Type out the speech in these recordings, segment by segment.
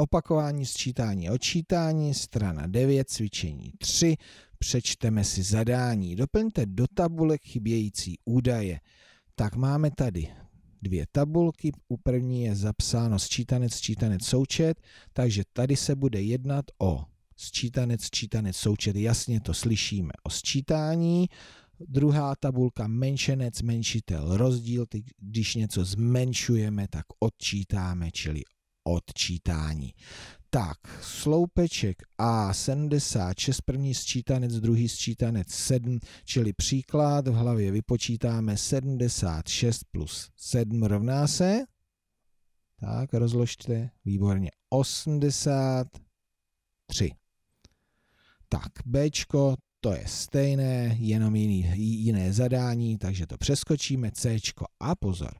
Opakování sčítání odčítání, strana 9, cvičení 3. Přečteme si zadání. Doplňte do tabulek chybějící údaje. Tak máme tady dvě tabulky. U první je zapsáno sčítanec, sčítanec, součet, takže tady se bude jednat o sčítanec, sčítanec, součet. Jasně to slyšíme o sčítání. Druhá tabulka menšenec, menšitel, rozdíl, když něco zmenšujeme, tak odčítáme, čili odčítání. Tak, sloupeček A76, první sčítanec, druhý sčítanec 7, čili příklad v hlavě vypočítáme 76 plus 7 rovná se, tak rozložte, výborně, 83. Tak, Bčko, to je stejné, jenom jiný, jiné zadání, takže to přeskočíme, Cčko a pozor.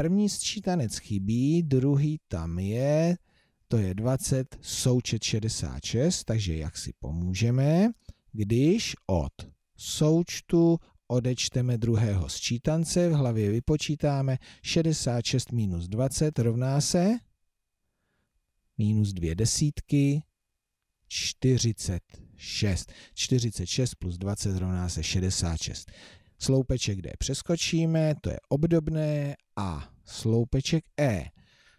První sčítanec chybí, druhý tam je, to je 20, součet 66, takže jak si pomůžeme, když od součtu odečteme druhého sčítance, v hlavě vypočítáme 66 minus 20 rovná se minus dvě desítky, 46. 46 plus 20 rovná se 66. Sloupeček D přeskočíme, to je obdobné a sloupeček E.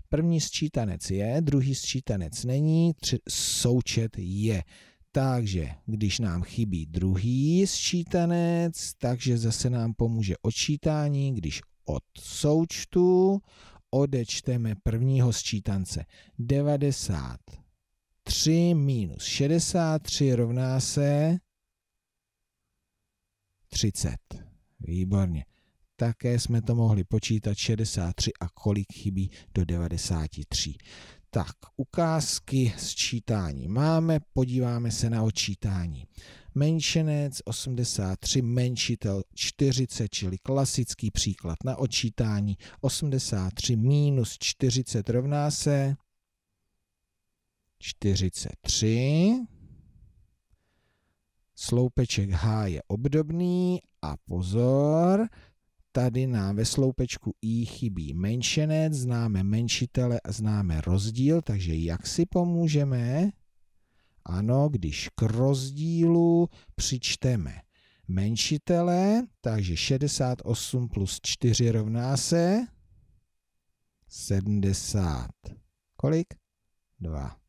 První sčítanec je, druhý sčítanec není, tři, součet je. Takže když nám chybí druhý sčítanec, takže zase nám pomůže odčítání, když od součtu odečteme prvního sčítance 93 minus 63 rovná se 30. Výborně. Také jsme to mohli počítat 63 a kolik chybí do 93. Tak, ukázky sčítání. čítání máme, podíváme se na očítání. Menšenec 83, menšitel 40, čili klasický příklad na očítání. 83 minus 40 rovná se 43. Sloupeček H je obdobný a pozor, tady nám ve sloupečku i chybí menšenec, známe menšitele a známe rozdíl, takže jak si pomůžeme? Ano, když k rozdílu přičteme menšitele, takže 68 plus 4 rovná se 70. Kolik? 2.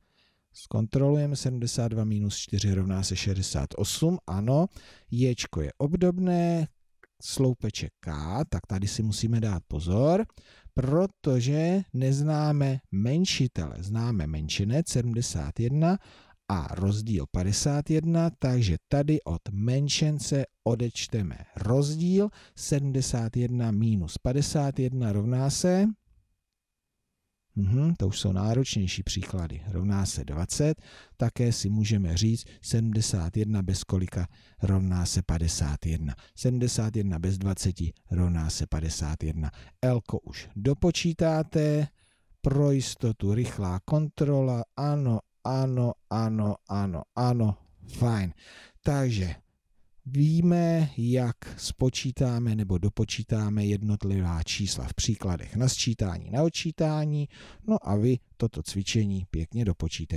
Zkontrolujeme 72 minus 4 rovná se 68, ano, ječko je obdobné, sloupeček k, tak tady si musíme dát pozor, protože neznáme menšitele, známe menšinec 71 a rozdíl 51, takže tady od menšence odečteme rozdíl 71 minus 51 rovná se Mhm, to už jsou náročnější příklady. Rovná se 20, také si můžeme říct 71 bez kolika rovná se 51. 71 bez 20 rovná se 51. Elko už dopočítáte, pro jistotu rychlá kontrola, ano, ano, ano, ano, ano, fajn. Takže víme, jak spočítáme nebo dopočítáme jednotlivá čísla v příkladech na sčítání, na odčítání, no a vy toto cvičení pěkně dopočítejte.